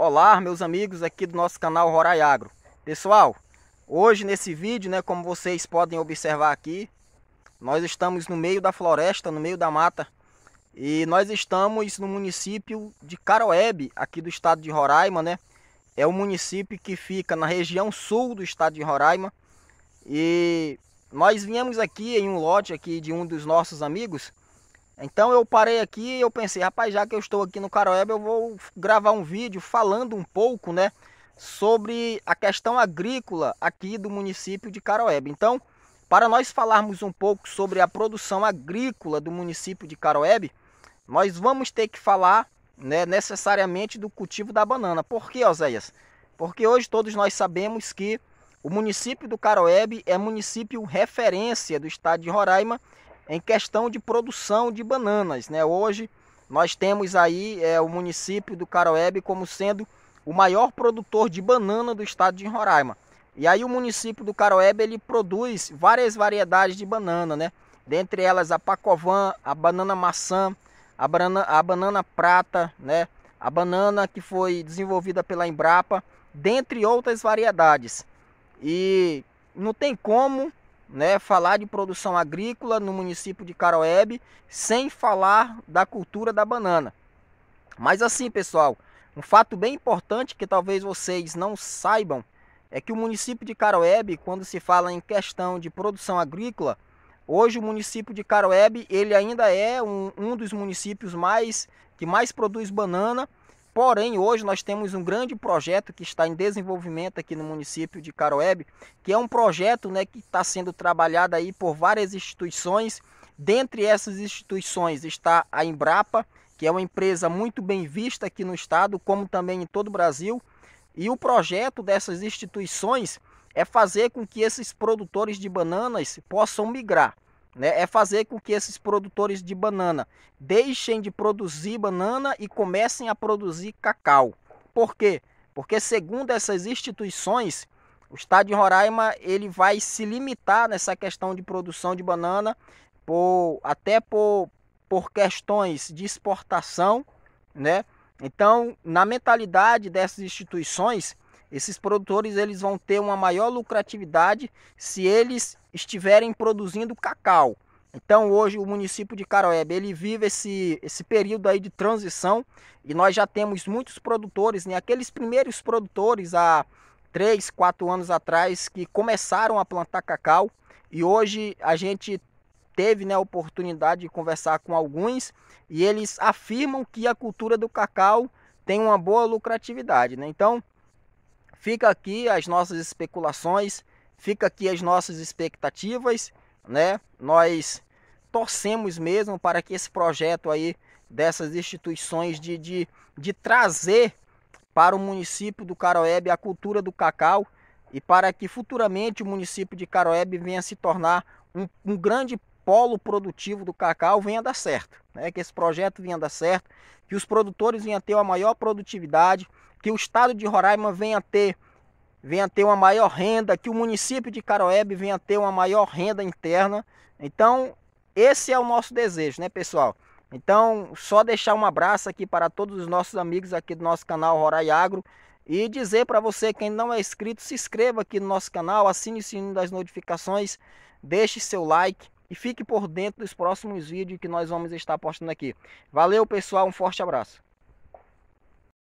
Olá meus amigos aqui do nosso canal Rorai Agro Pessoal, hoje nesse vídeo, né, como vocês podem observar aqui Nós estamos no meio da floresta, no meio da mata E nós estamos no município de Caroebe, aqui do estado de Roraima, né É um município que fica na região sul do estado de Roraima E nós viemos aqui em um lote aqui de um dos nossos amigos então eu parei aqui e eu pensei, rapaz, já que eu estou aqui no Caroeba, eu vou gravar um vídeo falando um pouco, né, sobre a questão agrícola aqui do município de Caroeba. Então, para nós falarmos um pouco sobre a produção agrícola do município de Caroebe, nós vamos ter que falar, né, necessariamente do cultivo da banana. Por quê, Oséias? Porque hoje todos nós sabemos que o município do Caroebe é município referência do estado de Roraima em questão de produção de bananas. Né? Hoje nós temos aí é, o município do Caroebe como sendo o maior produtor de banana do estado de Roraima. E aí o município do Caroebe ele produz várias variedades de banana, né? Dentre elas a pacovã, a banana maçã, a banana, a banana prata, né? A banana que foi desenvolvida pela Embrapa, dentre outras variedades. E não tem como né, falar de produção agrícola no município de Caroebe sem falar da cultura da banana. Mas assim, pessoal, um fato bem importante que talvez vocês não saibam é que o município de Caroebe, quando se fala em questão de produção agrícola, hoje o município de Caroebe ele ainda é um, um dos municípios mais que mais produz banana Porém, hoje nós temos um grande projeto que está em desenvolvimento aqui no município de Caroebe, que é um projeto né, que está sendo trabalhado aí por várias instituições. Dentre essas instituições está a Embrapa, que é uma empresa muito bem vista aqui no estado, como também em todo o Brasil. E o projeto dessas instituições é fazer com que esses produtores de bananas possam migrar né, é fazer com que esses produtores de banana deixem de produzir banana e comecem a produzir cacau. Por quê? Porque segundo essas instituições, o estado de Roraima ele vai se limitar nessa questão de produção de banana por, até por, por questões de exportação, né? Então, na mentalidade dessas instituições, esses produtores eles vão ter uma maior lucratividade se eles estiverem produzindo cacau. Então hoje o município de Caroebe ele vive esse, esse período aí de transição e nós já temos muitos produtores, né? aqueles primeiros produtores há 3, 4 anos atrás que começaram a plantar cacau e hoje a gente teve né, a oportunidade de conversar com alguns e eles afirmam que a cultura do cacau tem uma boa lucratividade. Né? Então Fica aqui as nossas especulações, fica aqui as nossas expectativas, né? Nós torcemos mesmo para que esse projeto aí dessas instituições de, de, de trazer para o município do Caroebe a cultura do cacau e para que futuramente o município de Caroebe venha se tornar um, um grande polo produtivo do cacau venha dar certo, né? que esse projeto venha dar certo, que os produtores venham ter uma maior produtividade, que o estado de Roraima venha ter venha ter uma maior renda, que o município de Caroebe venha ter uma maior renda interna. Então, esse é o nosso desejo, né, pessoal? Então, só deixar um abraço aqui para todos os nossos amigos aqui do nosso canal Rorai Agro e dizer para você quem não é inscrito, se inscreva aqui no nosso canal, assine o sininho das notificações, deixe seu like e fique por dentro dos próximos vídeos que nós vamos estar postando aqui. Valeu, pessoal, um forte abraço.